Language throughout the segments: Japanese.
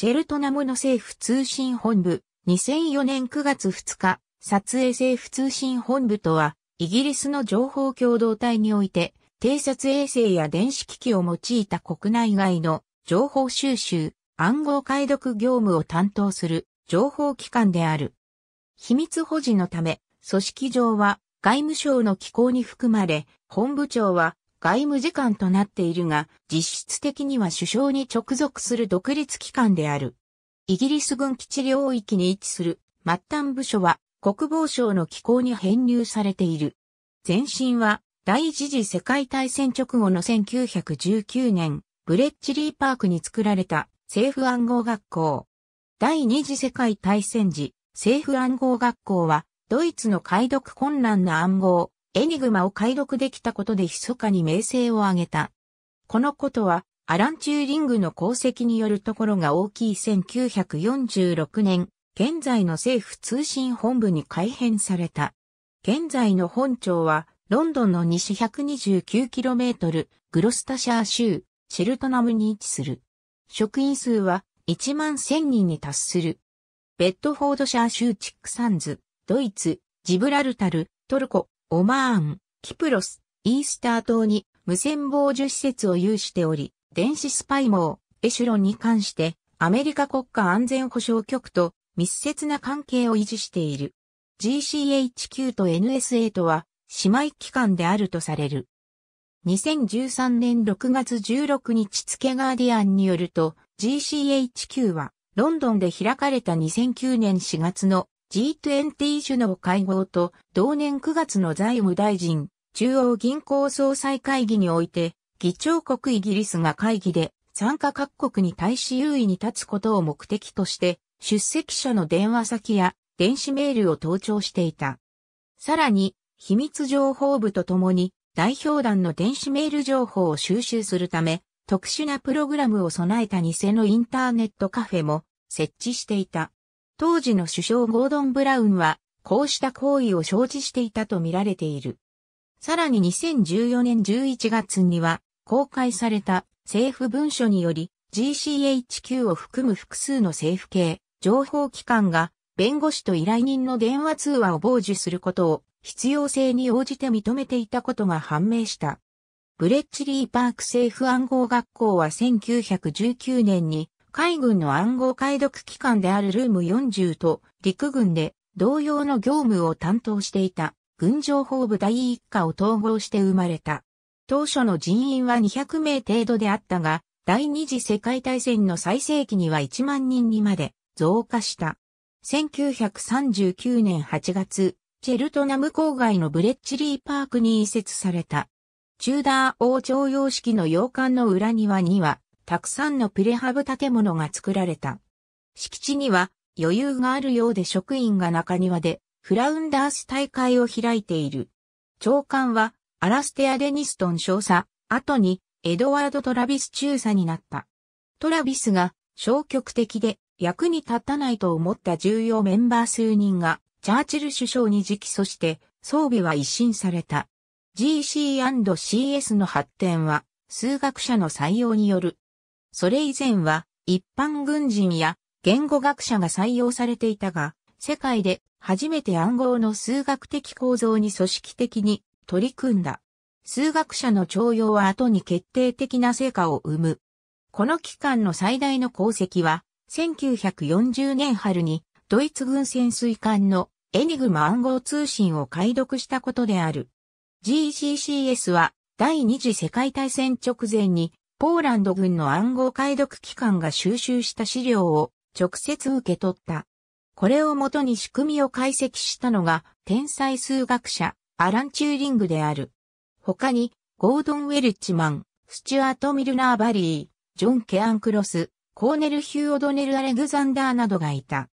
チェルトナムの政府通信本部、2004年9月2日、撮影政府通信本部とは、イギリスの情報共同体において、偵察衛星や電子機器を用いた国内外の情報収集、暗号解読業務を担当する情報機関である。秘密保持のため、組織上は外務省の機構に含まれ、本部長は外務次官となっているが、実質的には首相に直属する独立機関である。イギリス軍基地領域に位置する末端部署は国防省の機構に編入されている。前身は第一次世界大戦直後の1919年、ブレッチリーパークに作られた政府暗号学校。第二次世界大戦時、政府暗号学校はドイツの解読困難な暗号、エニグマを解読できたことで密かに名声を上げた。このことは、アラン・チューリングの功績によるところが大きい1946年、現在の政府通信本部に改編された。現在の本庁は、ロンドンの西 129km、グロスタシャー州、シェルトナムに位置する。職員数は1万1000人に達する。ベッドフォードシャー州チックサンズ、ドイツ、ジブラルタル、トルコ、オマーン、キプロス、イースター島に無線防受施設を有しており、電子スパイ網、エシュロンに関して、アメリカ国家安全保障局と密接な関係を維持している。GCHQ と NSA とは姉妹機関であるとされる。2013年6月16日付ガーディアンによると GCHQ はロンドンで開かれた2009年4月の G20 首脳会合と同年9月の財務大臣、中央銀行総裁会議において、議長国イギリスが会議で参加各国に対し優位に立つことを目的として、出席者の電話先や電子メールを盗聴していた。さらに、秘密情報部とともに、代表団の電子メール情報を収集するため、特殊なプログラムを備えた偽のインターネットカフェも設置していた。当時の首相ゴードン・ブラウンは、こうした行為を承知していたと見られている。さらに2014年11月には、公開された政府文書により、GCHQ を含む複数の政府系、情報機関が、弁護士と依頼人の電話通話を傍受することを、必要性に応じて認めていたことが判明した。ブレッチリーパーク政府暗号学校は1919年に海軍の暗号解読機関であるルーム40と陸軍で同様の業務を担当していた軍情報部第一課を統合して生まれた。当初の人員は200名程度であったが、第二次世界大戦の最盛期には1万人にまで増加した。1939年8月、チェルトナム郊外のブレッチリーパークに移設された。チューダー王朝様式の洋館の裏庭には、たくさんのプレハブ建物が作られた。敷地には余裕があるようで職員が中庭でフラウンダース大会を開いている。長官はアラステア・デニストン少佐、後にエドワード・トラビス中佐になった。トラビスが消極的で役に立たないと思った重要メンバー数人がチャーチル首相に直訴して装備は一新された。GC&CS の発展は数学者の採用によるそれ以前は一般軍人や言語学者が採用されていたが、世界で初めて暗号の数学的構造に組織的に取り組んだ。数学者の徴用は後に決定的な成果を生む。この機関の最大の功績は、1940年春にドイツ軍潜水艦のエニグマ暗号通信を解読したことである。GCCS は第二次世界大戦直前にポーランド軍の暗号解読機関が収集した資料を直接受け取った。これをもとに仕組みを解析したのが天才数学者アラン・チューリングである。他にゴードン・ウェルチマン、スチュアート・ミルナー・バリー、ジョン・ケアン・クロス、コーネル・ヒュー・オドネル・アレグザンダーなどがいた。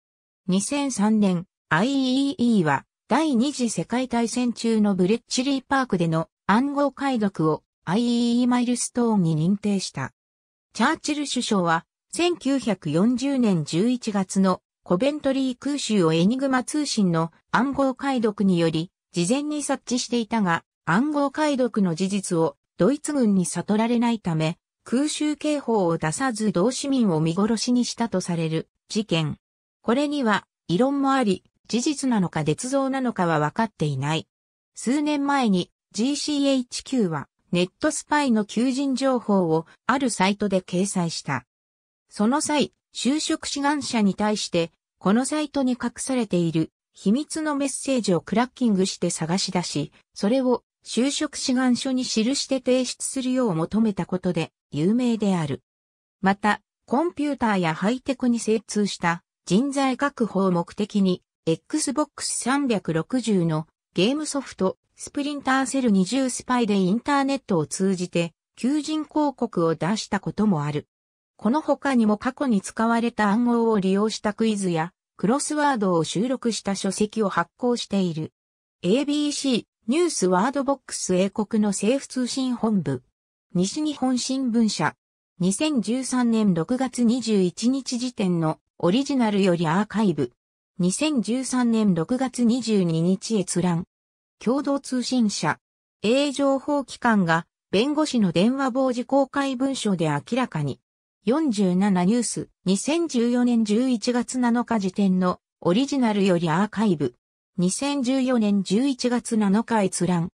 2003年 IEE は第二次世界大戦中のブレッチリーパークでの暗号解読を IEE マイルストーンに認定した。チャーチル首相は1940年11月のコベントリー空襲をエニグマ通信の暗号解読により事前に察知していたが暗号解読の事実をドイツ軍に悟られないため空襲警報を出さず同市民を見殺しにしたとされる事件。これには異論もあり事実なのか絶造なのかは分かっていない。数年前に GCHQ はネットスパイの求人情報をあるサイトで掲載した。その際、就職志願者に対して、このサイトに隠されている秘密のメッセージをクラッキングして探し出し、それを就職志願書に記して提出するよう求めたことで有名である。また、コンピューターやハイテクに精通した人材確保を目的に、Xbox 360のゲームソフトスプリンターセル20スパイでインターネットを通じて求人広告を出したこともある。この他にも過去に使われた暗号を利用したクイズやクロスワードを収録した書籍を発行している。ABC ニュースワードボックス英国の政府通信本部。西日本新聞社。2013年6月21日時点のオリジナルよりアーカイブ。2013年6月22日閲覧。共同通信社、英情報機関が弁護士の電話防止公開文書で明らかに、47ニュース2014年11月7日時点のオリジナルよりアーカイブ、2014年11月7日閲覧。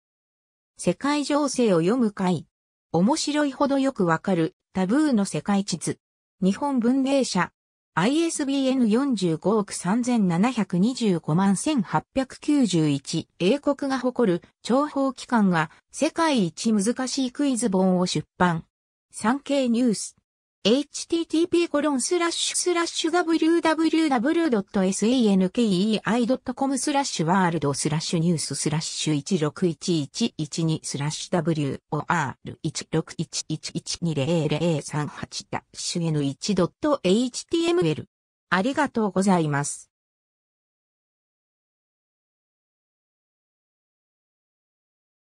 世界情勢を読む会。面白いほどよくわかるタブーの世界地図。日本文芸社 ISBN 45億3725万1891英国が誇る情報機関が世界一難しいクイズ本を出版。産経ニュース http://www.sankei.com スラッシュワールドスラッシュニューススラッシュ161112スラッシュ WOR1611120038-n1.html ありがとうございます。